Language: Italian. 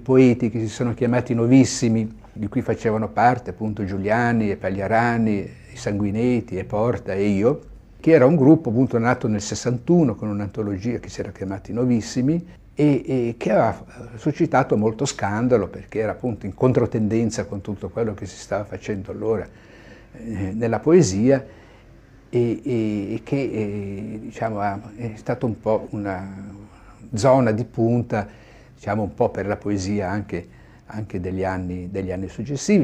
poeti che si sono chiamati novissimi, di cui facevano parte appunto Giuliani e Pagliarani, i Sanguinetti e Porta e io, che era un gruppo appunto nato nel 61 con un'antologia che si era chiamati Novissimi e, e, che aveva suscitato molto scandalo perché era appunto in controtendenza con tutto quello che si stava facendo allora eh, nella poesia e, e, e che eh, diciamo, è stato un po' una zona di punta diciamo un po' per la poesia anche, anche degli, anni, degli anni successivi.